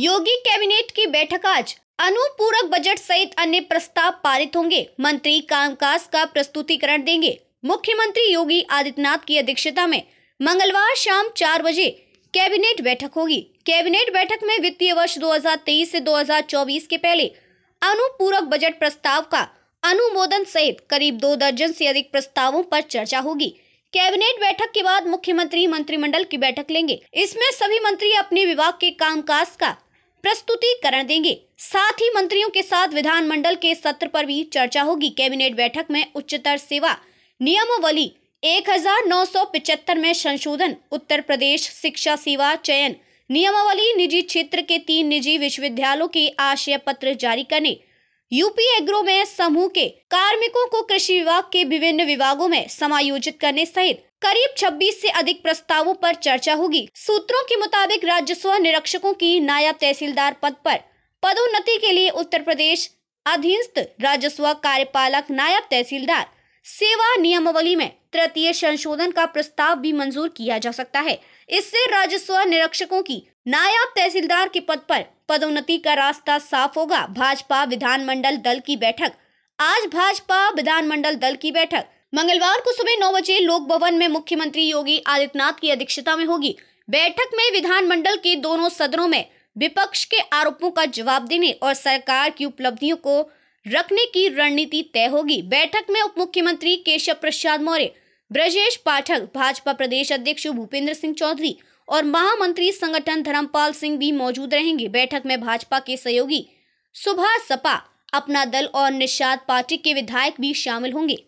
योगी cabinet की बैठक आज अनुपूरक बजट सहित अन्य प्रस्ताव पारित होंगे मंत्री कामकाज का प्रस्तुतिकरण देंगे मुख्यमंत्री योगी आदित्यनाथ की अध्यक्षता में मंगलवार शाम चार बजे कैबिनेट बैठक होगी कैबिनेट बैठक में वित्तीय वर्ष 2023 से 2024 के पहले अनुपूरक बजट प्रस्ताव का अनुमोदन सहित करीब दो दर्जन से अधिक प्रस्तावों पर चर्चा होगी कैबिनेट बैठक के बाद मुख्यमंत्री मंत्रिमंडल की बैठक लेंगे इसमें सभी मंत्री अपने विभाग के कामकाज का प्रस्तुतिकरण देंगे साथ ही मंत्रियों के साथ विधानमंडल के सत्र पर भी चर्चा होगी कैबिनेट बैठक में उच्चतर सेवा नियमावली एक में संशोधन उत्तर प्रदेश शिक्षा सेवा चयन नियमावली निजी क्षेत्र के तीन निजी विश्वविद्यालयों के आशय पत्र जारी करने यूपी एग्रो में समूह के कार्मिकों को कृषि विभाग के विभिन्न विभागों में समायोजित करने सहित करीब 26 से अधिक प्रस्तावों पर चर्चा होगी सूत्रों के मुताबिक राजस्व निरीक्षकों की नायब तहसीलदार पद पर पदोन्नति के लिए उत्तर प्रदेश अधीनस्थ राजस्व कार्यपालक नायब तहसीलदार सेवा नियमावली में तृतीय संशोधन का प्रस्ताव भी मंजूर किया जा सकता है इससे राजस्व निरीक्षकों की नायब तहसीलदार के पद पर पदोन्नति का रास्ता साफ होगा भाजपा विधानमंडल दल की बैठक आज भाजपा विधानमंडल दल की बैठक मंगलवार को सुबह नौ बजे लोक भवन में मुख्यमंत्री योगी आदित्यनाथ की अध्यक्षता में होगी बैठक में विधानमंडल के दोनों सदनों में विपक्ष के आरोपों का जवाब देने और सरकार की उपलब्धियों को रखने की रणनीति तय होगी बैठक में उप मुख्यमंत्री केशव प्रसाद मौर्य ब्रजेश पाठक भाजपा प्रदेश अध्यक्ष भूपेंद्र सिंह चौधरी और महामंत्री संगठन धर्मपाल सिंह भी मौजूद रहेंगे बैठक में भाजपा के सहयोगी सुभाष सपा अपना दल और निषाद पार्टी के विधायक भी शामिल होंगे